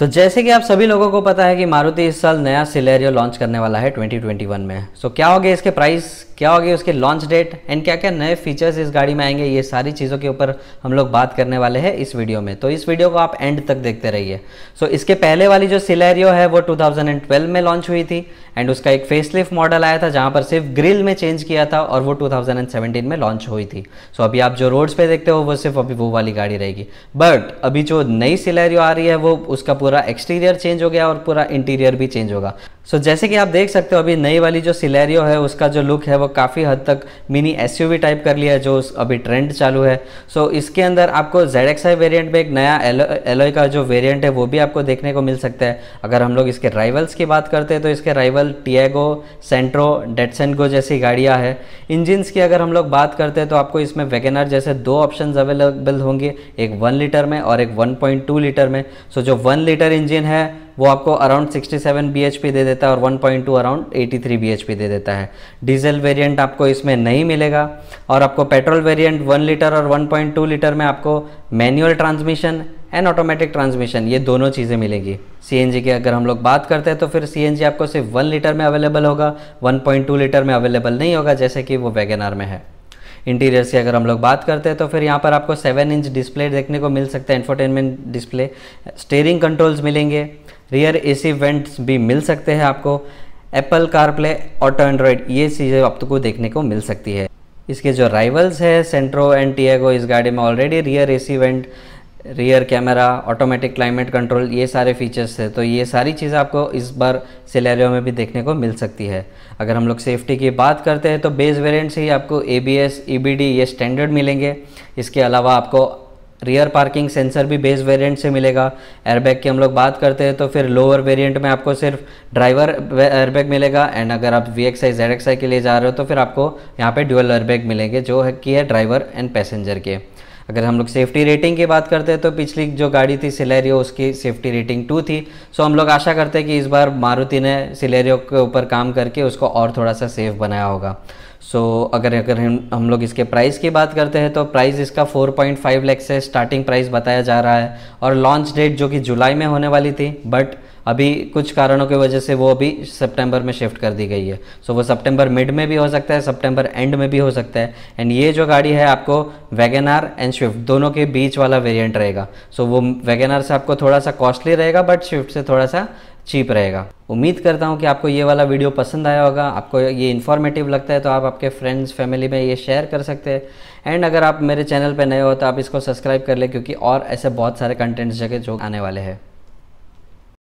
तो जैसे कि आप सभी लोगों को पता है कि मारुति इस साल नया सिलेरियो लॉन्च करने वाला है 2021 में सो क्या होगी इसके प्राइस क्या होगी उसके लॉन्च डेट एंड क्या क्या नए फीचर्स इस गाड़ी में आएंगे ये सारी चीज़ों के ऊपर हम लोग बात करने वाले हैं इस वीडियो में तो इस वीडियो को आप एंड तक देखते रहिए सो so, इसके पहले वाली जो सिलेरियो है वो 2012 में लॉन्च हुई थी एंड उसका एक फेसलिफ्ट मॉडल आया था जहां पर सिर्फ ग्रिल में चेंज किया था और वो 2017 में लॉन्च हुई थी सो so, अभी आप जो रोड्स पे देखते हो वो सिर्फ अभी वो वाली गाड़ी रहेगी बट अभी जो नई सिलेरियो आ रही है वो उसका पूरा एक्सटीरियर चेंज हो गया और पूरा इंटीरियर भी चेंज होगा सो so, जैसे कि आप देख सकते हो अभी नई वाली जो सिलेरियो है उसका जो लुक है वो काफ़ी हद तक मिनी एस टाइप कर लिया है जो अभी ट्रेंड चालू है सो so, इसके अंदर आपको जेड एक्स वेरियंट में एक नया एलोय का जो वेरियंट है वो भी आपको देखने को मिल सकता है अगर हम लोग इसके राइवल्स की बात करते हैं तो इसके राइवल टीएगो सेंट्रो डेटसेंटगो जैसी गाड़ियाँ है इंजिनस की अगर हम लोग बात करते हैं तो आपको इसमें वेगनर जैसे दो ऑप्शन अवेलेबल होंगे एक वन लीटर में और एक वन लीटर में सो so, जो वन लीटर इंजिन है वो आपको अराउंड 67 bhp दे देता है और 1.2 अराउंड 83 bhp दे देता है डीजल वेरिएंट आपको इसमें नहीं मिलेगा और आपको पेट्रोल वेरिएंट 1 लीटर और 1.2 लीटर में आपको manual transmission and automatic transmission ये दोनों चीज़ें मिलेंगी सी की अगर हम लोग बात करते हैं तो फिर सी आपको सिर्फ वन लीटर में अवेलेबल होगा टू लीटर में अवेलेबल नहीं होगा जैसे कि वो वैगन में है इंटीरियर्स की अगर हम लोग बात करते हैं तो फिर यहाँ पर आपको सेवन इंच डिस्प्ले देखने को मिल सकता है इन्फोटेनमेंट डिस्प्ले स्टेयरिंग कंट्रोल्स मिलेंगे रियर ए सी वेंट्स भी मिल सकते हैं आपको एप्पल कारप्ले ऑटो एंड्रॉयड ये चीज़ें आपको देखने को मिल सकती है इसके जो राइवल्स है सेंट्रो एंड टीएगो इस गाड़ी में already rear A C vent rear camera automatic climate control ये सारे फीचर्स है तो ये सारी चीज़ें आपको इस बार सिलेरियो में भी देखने को मिल सकती है अगर हम लोग सेफ्टी की बात करते हैं तो बेस वेरिएंट से ही आपको A B S E B D ये स्टैंडर्ड मिलेंगे इसके अलावा आपको रियर पार्किंग सेंसर भी बेस वेरिएंट से मिलेगा एयरबैग की हम लोग बात करते हैं तो फिर लोअर वेरिएंट में आपको सिर्फ ड्राइवर एयरबैग मिलेगा एंड अगर आप V X I Z X I के लिए जा रहे हो तो फिर आपको यहाँ पे ड्यूअल एयरबैग मिलेंगे जो है कि है ड्राइवर एंड पैसेंजर के अगर हम लोग सेफ्टी रेटिंग की बात करते हैं तो पिछली जो गाड़ी थी सिलेरियो उसकी सेफ्टी रेटिंग टू थी सो हम लोग आशा करते हैं कि इस बार मारुति ने सिलेरियो के ऊपर काम करके उसको और थोड़ा सा सेफ बनाया होगा सो so, अगर अगर हम हम लोग इसके प्राइस की बात करते हैं तो प्राइस इसका 4.5 लैक से स्टार्टिंग प्राइस बताया जा रहा है और लॉन्च डेट जो कि जुलाई में होने वाली थी बट अभी कुछ कारणों की वजह से वो अभी सितंबर में शिफ्ट कर दी गई है सो so, वो सितंबर मिड में भी हो सकता है सितंबर एंड में भी हो सकता है एंड ये जो गाड़ी है आपको वैगन आर एंड स्विफ्ट दोनों के बीच वाला वेरिएंट रहेगा सो so, वो वैगन आर से आपको थोड़ा सा कॉस्टली रहेगा बट स्विफ्ट से थोड़ा सा चीप रहेगा उम्मीद करता हूँ कि आपको ये वाला वीडियो पसंद आया होगा आपको ये इन्फॉर्मेटिव लगता है तो आप आपके फ्रेंड्स फैमिली में ये शेयर कर सकते हैं एंड अगर आप मेरे चैनल पर नए हो तो आप इसको सब्सक्राइब कर लें क्योंकि और ऐसे बहुत सारे कंटेंट्स जगह जो आने वाले हैं